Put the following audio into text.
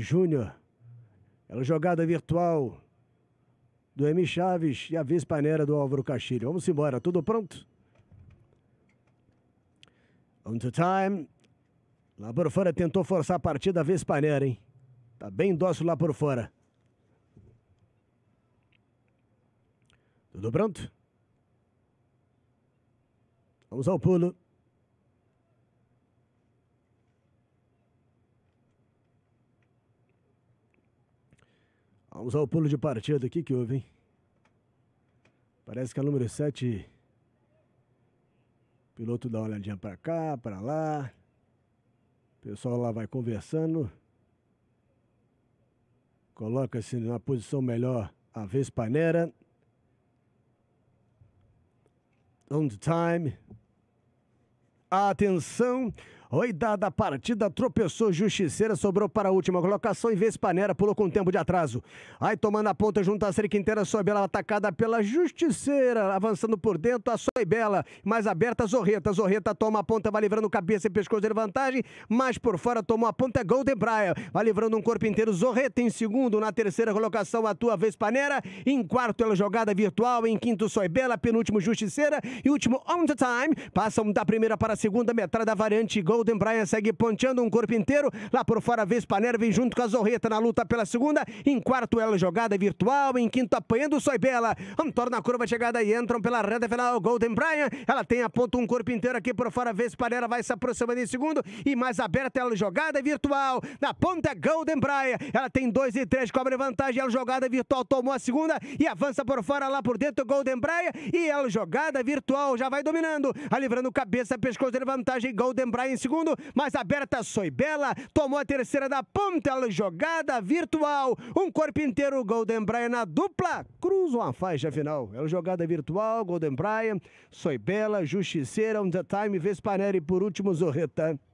Júnior. Ela é jogada virtual do Emi Chaves e a vice-panera do Álvaro Castilho. Vamos embora, tudo pronto? On to time. Lá por fora tentou forçar a partida, a vice-panera, hein? Tá bem dócil lá por fora. Tudo pronto? Vamos ao pulo. Vamos ao pulo de partida aqui que houve, hein? Parece que a número 7. O piloto dá uma olhadinha para cá, para lá. O pessoal lá vai conversando. Coloca-se na posição melhor a Vespanera. On the time. Atenção! Oidada a partida, tropeçou Justiceira, sobrou para a última colocação e Vespanera pulou com tempo de atraso. Aí tomando a ponta junto a Quintana, Soibela atacada pela Justiceira, avançando por dentro a Soibela, mais aberta Zorreta, Zorreta toma a ponta, vai livrando cabeça e pescoço de vantagem, mas por fora tomou a ponta é Golden Briar, vai livrando um corpo inteiro Zorreta em segundo, na terceira colocação atua Vespanera, em quarto ela é jogada virtual, em quinto Soibela, penúltimo Justiceira e último On The Time, passam da primeira para a segunda metrada da variante Golden Golden Braia segue ponteando um corpo inteiro. Lá por fora, Vespaner vem junto com a Zorreta na luta pela segunda. Em quarto, ela jogada virtual. Em quinto, apanhando o Soibela. Antônio na curva chegada e entram pela reta final. Golden Braia. ela tem a ponta um corpo inteiro aqui por fora. Vespaner vai se aproximando em segundo. E mais aberta, ela jogada virtual. Na ponta, Golden Braia. Ela tem dois e três, cobre vantagem. Ela jogada virtual tomou a segunda e avança por fora. Lá por dentro, Golden Braia E ela jogada virtual já vai dominando. A livrando cabeça, pescoço de vantagem. Golden Braia em segundo segundo, mas aberta Berta Soibela tomou a terceira da ponta, jogada virtual, um corpo inteiro, Golden Bryan na dupla, cruzam uma faixa final. É jogada virtual, Golden Bryan, Soibela, Justiceira, On The Time, Vespaneri, por último, Zorreta.